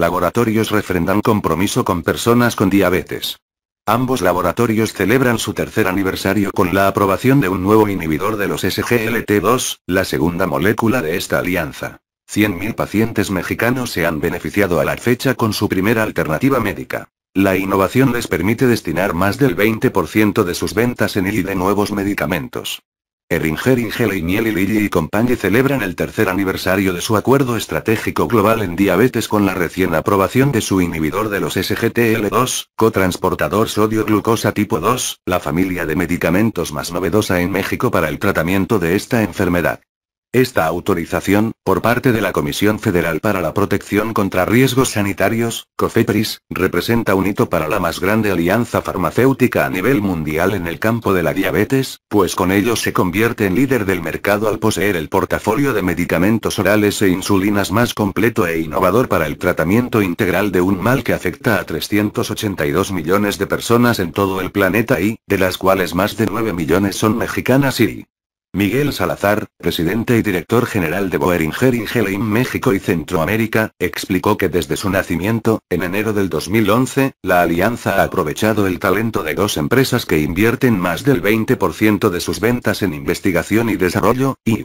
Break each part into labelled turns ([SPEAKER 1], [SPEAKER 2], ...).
[SPEAKER 1] Laboratorios refrendan compromiso con personas con diabetes. Ambos laboratorios celebran su tercer aniversario con la aprobación de un nuevo inhibidor de los SGLT2, la segunda molécula de esta alianza. 100.000 pacientes mexicanos se han beneficiado a la fecha con su primera alternativa médica. La innovación les permite destinar más del 20% de sus ventas en el y de nuevos medicamentos. Erringer Ingele y Miel y Lilly y compañía celebran el tercer aniversario de su acuerdo estratégico global en diabetes con la recién aprobación de su inhibidor de los SGTL2, cotransportador sodio-glucosa tipo 2, la familia de medicamentos más novedosa en México para el tratamiento de esta enfermedad. Esta autorización, por parte de la Comisión Federal para la Protección contra Riesgos Sanitarios, COFEPRIS, representa un hito para la más grande alianza farmacéutica a nivel mundial en el campo de la diabetes, pues con ello se convierte en líder del mercado al poseer el portafolio de medicamentos orales e insulinas más completo e innovador para el tratamiento integral de un mal que afecta a 382 millones de personas en todo el planeta y, de las cuales más de 9 millones son mexicanas y, Miguel Salazar, presidente y director general de Boehringer Ingelheim México y Centroamérica, explicó que desde su nacimiento, en enero del 2011, la alianza ha aprovechado el talento de dos empresas que invierten más del 20% de sus ventas en investigación y desarrollo, y,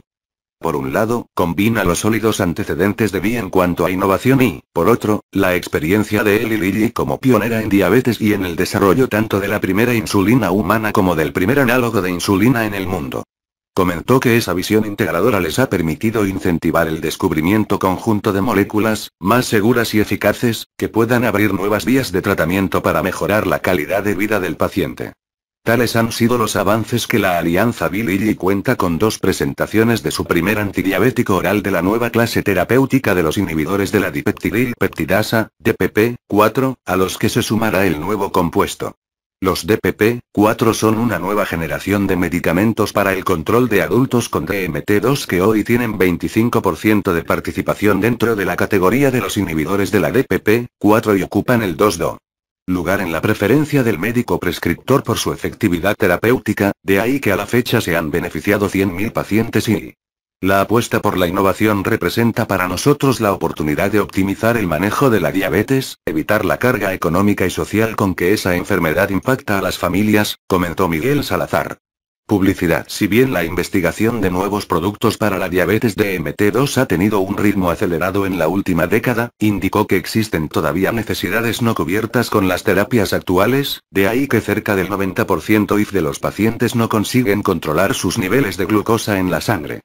[SPEAKER 1] por un lado, combina los sólidos antecedentes de BI en cuanto a innovación y, por otro, la experiencia de Eli Lilly como pionera en diabetes y en el desarrollo tanto de la primera insulina humana como del primer análogo de insulina en el mundo. Comentó que esa visión integradora les ha permitido incentivar el descubrimiento conjunto de moléculas, más seguras y eficaces, que puedan abrir nuevas vías de tratamiento para mejorar la calidad de vida del paciente. Tales han sido los avances que la Alianza Billy cuenta con dos presentaciones de su primer antidiabético oral de la nueva clase terapéutica de los inhibidores de la dipeptidil peptidasa, DPP-4, a los que se sumará el nuevo compuesto. Los DPP-4 son una nueva generación de medicamentos para el control de adultos con DMT2 que hoy tienen 25% de participación dentro de la categoría de los inhibidores de la DPP-4 y ocupan el 2-do lugar en la preferencia del médico prescriptor por su efectividad terapéutica, de ahí que a la fecha se han beneficiado 100.000 pacientes y la apuesta por la innovación representa para nosotros la oportunidad de optimizar el manejo de la diabetes, evitar la carga económica y social con que esa enfermedad impacta a las familias, comentó Miguel Salazar. Publicidad. Si bien la investigación de nuevos productos para la diabetes de MT2 ha tenido un ritmo acelerado en la última década, indicó que existen todavía necesidades no cubiertas con las terapias actuales, de ahí que cerca del 90% IF de los pacientes no consiguen controlar sus niveles de glucosa en la sangre.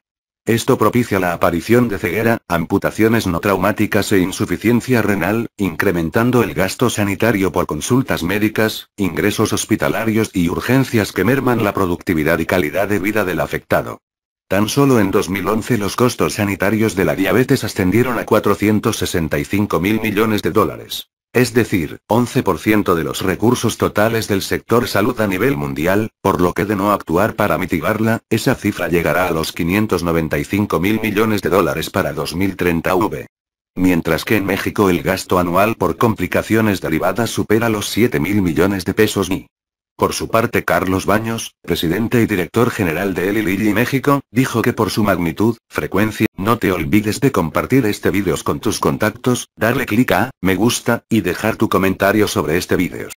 [SPEAKER 1] Esto propicia la aparición de ceguera, amputaciones no traumáticas e insuficiencia renal, incrementando el gasto sanitario por consultas médicas, ingresos hospitalarios y urgencias que merman la productividad y calidad de vida del afectado. Tan solo en 2011 los costos sanitarios de la diabetes ascendieron a 465 mil millones de dólares. Es decir, 11% de los recursos totales del sector salud a nivel mundial, por lo que de no actuar para mitigarla, esa cifra llegará a los 595 mil millones de dólares para 2030 V. Mientras que en México el gasto anual por complicaciones derivadas supera los 7 mil millones de pesos y por su parte Carlos Baños, presidente y director general de El y México, dijo que por su magnitud, frecuencia, no te olvides de compartir este vídeo con tus contactos, darle clic a, me gusta, y dejar tu comentario sobre este vídeo.